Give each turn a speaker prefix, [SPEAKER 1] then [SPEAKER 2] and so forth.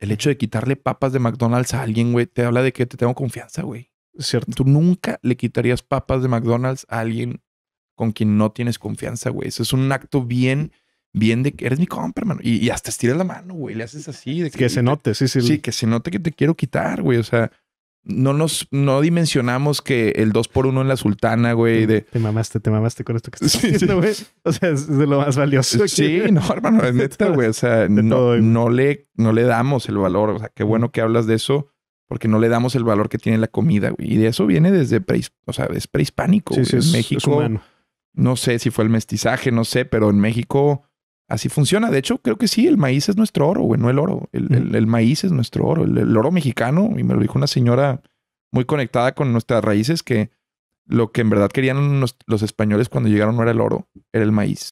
[SPEAKER 1] el hecho de quitarle papas de McDonald's a alguien, güey, te habla de que te tengo confianza, güey. Cierto. Tú nunca le quitarías papas de McDonald's a alguien con quien no tienes confianza, güey. Eso es un acto bien, bien de que eres mi compa, hermano. Y, hasta estiras la mano, güey. Le haces así. De que, que se note, sí, sí. Sí, que se note que te quiero quitar, güey. O sea, no nos no dimensionamos que el 2 por 1 en la sultana, güey. De... Te mamaste, te mamaste con esto que estás diciendo,
[SPEAKER 2] güey. O sea,
[SPEAKER 1] es de lo más valioso. Sí, no, hermano, es neta, güey. O sea, no, no, le, no le damos el valor. O sea, qué bueno que hablas de eso, porque no le damos el valor que tiene la comida, güey. Y de eso viene desde pre, o sea, es prehispánico. Sí, sí, es, México. no sé si fue el mestizaje, no sé, pero en México Así funciona. De hecho, creo que sí, el maíz es nuestro oro, güey, no el oro. El, mm. maíz es nuestro oro. El, oro mexicano, y me lo dijo una señora muy conectada con nuestras raíces, que lo que en verdad querían los españoles cuando llegaron no era el oro, era el maíz.